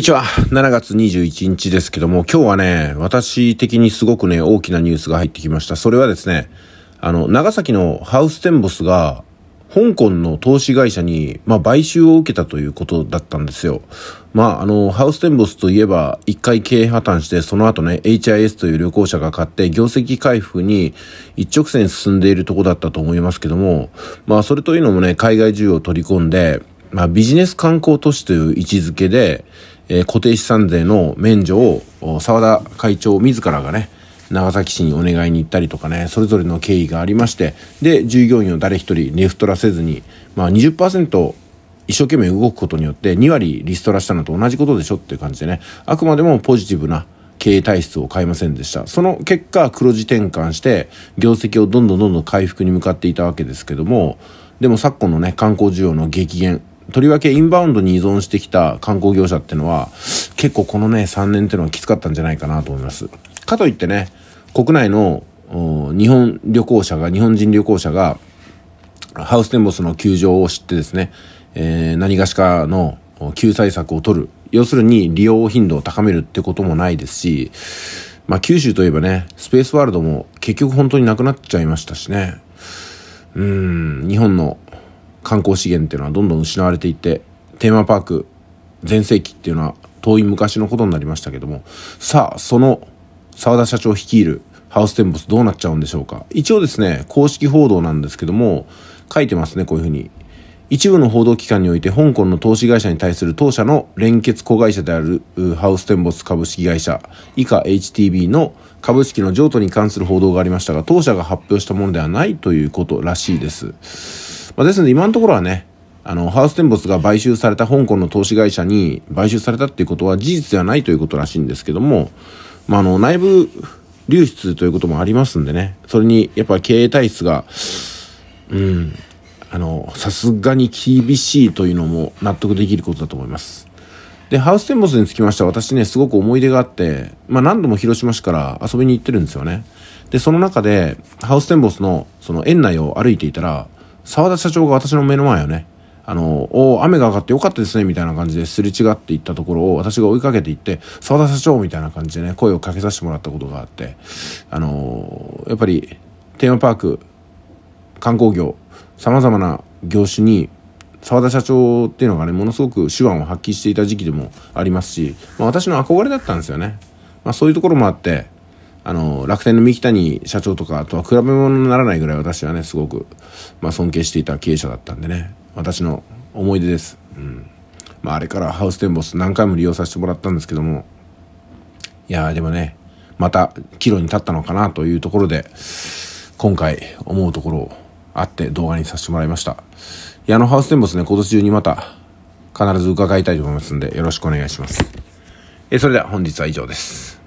ちは7月21日ですけども、今日はね、私的にすごくね、大きなニュースが入ってきました。それはですね、あの、長崎のハウステンボスが、香港の投資会社に、まあ、買収を受けたということだったんですよ。まあ、あの、ハウステンボスといえば、一回経営破綻して、その後ね、HIS という旅行者が買って、業績回復に一直線進んでいるとこだったと思いますけども、まあ、それというのもね、海外需要を取り込んで、まあ、ビジネス観光都市という位置づけで、え固定資産税の免除を澤田会長自らがね長崎市にお願いに行ったりとかねそれぞれの経緯がありましてで従業員を誰一人リフトラせずに、まあ20%一生懸命動くことによって2割リストラしたのと同じことでしょっていう感じでねあくまでもポジティブな経営体質を変えませんでしたその結果黒字転換して業績をどんどんどんどん回復に向かっていたわけですけどもでも昨今のね観光需要の激減とりわけインバウンドに依存してきた観光業者ってのは、結構このね、3年っていうのはきつかったんじゃないかなと思います。かといってね、国内の日本旅行者が、日本人旅行者が、ハウステンボスの球場を知ってですね、えー、何がしかの救済策を取る。要するに利用頻度を高めるってこともないですし、まあ九州といえばね、スペースワールドも結局本当になくなっちゃいましたしね。うん、日本の観光資源っていうのはどんどん失われていってテーマパーク全盛期っていうのは遠い昔のことになりましたけどもさあその澤田社長率いるハウステンボスどうなっちゃうんでしょうか一応ですね公式報道なんですけども書いてますねこういうふうに一部の報道機関において香港の投資会社に対する当社の連結子会社であるハウステンボス株式会社以下 HTB の株式の譲渡に関する報道がありましたが当社が発表したものではないということらしいですまあ、ですので今のところはねあのハウステンボスが買収された香港の投資会社に買収されたっていうことは事実ではないということらしいんですけども、まあ、あの内部流出ということもありますんでねそれにやっぱ経営体質がうんあのさすがに厳しいというのも納得できることだと思います。でハウステンボスにつきましては私ねすごく思い出があって、まあ、何度も広島市から遊びに行ってるんですよねでその中でハウステンボスのその園内を歩いていたら澤田社長が私の目の前をね、あの、お雨が上がってよかったですね、みたいな感じですれ違っていったところを私が追いかけていって、澤田社長みたいな感じでね、声をかけさせてもらったことがあって、あの、やっぱり、テーマパーク、観光業、様々な業種に、澤田社長っていうのがね、ものすごく手腕を発揮していた時期でもありますし、まあ、私の憧れだったんですよね。まあ、そういうところもあって、あの、楽天の三木谷社長とかとは比べ物にならないぐらい私はね、すごく、まあ、尊敬していた経営者だったんでね、私の思い出です。うん。まあ、あれからハウステンボス何回も利用させてもらったんですけども、いやでもね、また岐路に立ったのかなというところで、今回思うところをあって動画にさせてもらいました。いや、あのハウステンボスね、今年中にまた必ず伺いたいと思いますんで、よろしくお願いします。え、それでは本日は以上です。